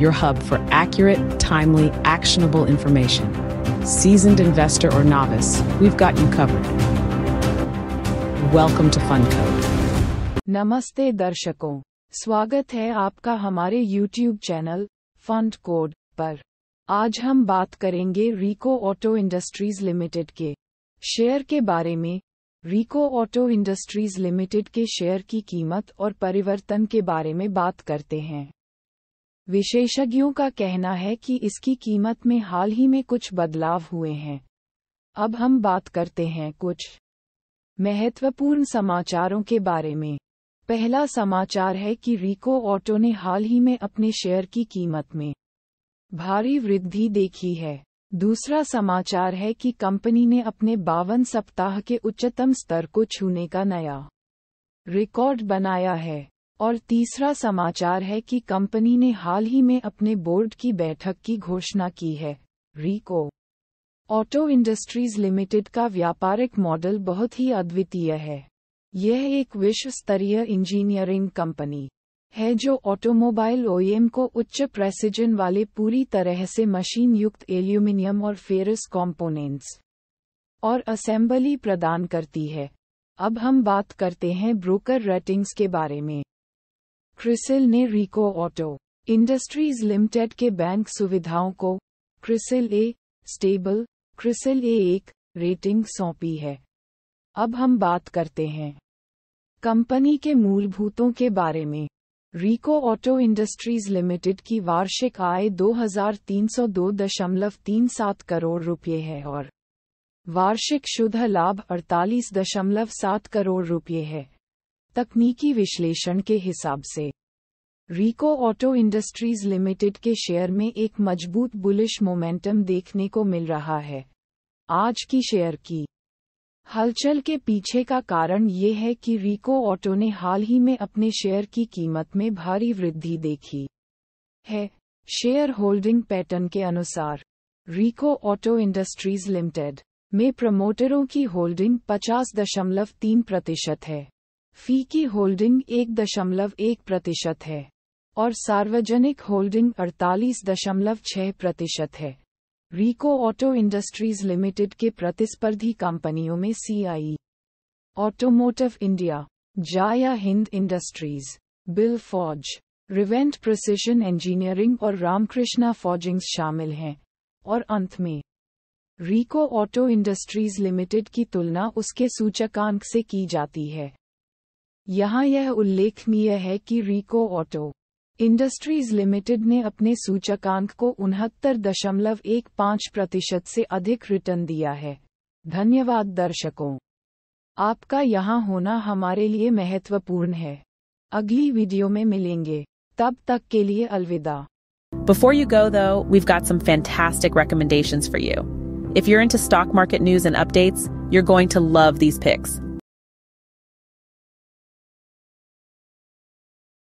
your hub for accurate, timely, actionable information. Seasoned investor or novice, we've got you covered. Welcome to FundCode. Namaste दर्शकों Swagat hai aapka hamare YouTube channel fund code पर आज हम बात करेंगे Rico Auto Industries Limited के share के बारे में रिको ऑटो इंडस्ट्रीज लिमिटेड के शेयर की कीमत और परिवर्तन के बारे में बात करते हैं विशेषज्ञों का कहना है कि इसकी कीमत में हाल ही में कुछ बदलाव हुए हैं अब हम बात करते हैं कुछ महत्वपूर्ण समाचारों के बारे में पहला समाचार है कि रिको ऑटो ने हाल ही में अपने शेयर की कीमत में भारी वृद्धि देखी है दूसरा समाचार है कि कंपनी ने अपने बावन सप्ताह के उच्चतम स्तर को छूने का नया रिकॉर्ड बनाया है और तीसरा समाचार है कि कंपनी ने हाल ही में अपने बोर्ड की बैठक की घोषणा की है रीको ऑटो इंडस्ट्रीज लिमिटेड का व्यापारिक मॉडल बहुत ही अद्वितीय है यह एक विश्व स्तरीय इंजीनियरिंग कंपनी है जो ऑटोमोबाइल ओएम को उच्च प्रेसिजन वाले पूरी तरह से मशीन युक्त एल्यूमिनियम और फेरस कंपोनेंट्स और असेंबली प्रदान करती है अब हम बात करते हैं ब्रोकर रेटिंग्स के बारे में क्रिसिल ने रिको ऑटो इंडस्ट्रीज लिमिटेड के बैंक सुविधाओं को CRISIL A stable CRISIL A एक रेटिंग सौंपी है अब हम बात करते हैं कंपनी के मूलभूतों के बारे में रिको ऑटो इंडस्ट्रीज लिमिटेड की वार्षिक आय 2302.37 करोड़ रुपये है और वार्षिक शुद्ध लाभ 48.7 करोड़ रुपये है तकनीकी विश्लेषण के हिसाब से रिको ऑटो इंडस्ट्रीज लिमिटेड के शेयर में एक मजबूत बुलिश मोमेंटम देखने को मिल रहा है आज की शेयर की हलचल के पीछे का कारण ये है कि रिको ऑटो ने हाल ही में अपने शेयर की कीमत में भारी वृद्धि देखी है शेयर होल्डिंग पैटर्न के अनुसार रिको ऑटो इंडस्ट्रीज लिमिटेड में प्रमोटरों की होल्डिंग पचास दशमलव तीन प्रतिशत है फी की होल्डिंग एक दशमलव एक प्रतिशत है और सार्वजनिक होल्डिंग अड़तालीस दशमलव छह प्रतिशत है रिको ऑटो इंडस्ट्रीज लिमिटेड के प्रतिस्पर्धी कंपनियों में CI e, automotive India Jaya Hind Industries बिल फॉज रिवेंट प्रिसिशन इंजीनियरिंग और रामकृष्णा फॉजिंग्स शामिल हैं और अंत में रिको ऑटो इंडस्ट्रीज लिमिटेड की तुलना उसके सूचकांक से की जाती है यहाँ यह उल्लेखनीय है कि रिको ऑटो इंडस्ट्रीज लिमिटेड ने अपने सूचकांक को उनहत्तर दशमलव एक पाँच प्रतिशत से अधिक रिटर्न दिया है धन्यवाद दर्शकों आपका यहाँ होना हमारे लिए महत्वपूर्ण है अगली वीडियो में मिलेंगे तब तक के लिए अलविदा Before you go though, we've got some fantastic recommendations for you. If you're into stock market news and updates, you're going to love these picks.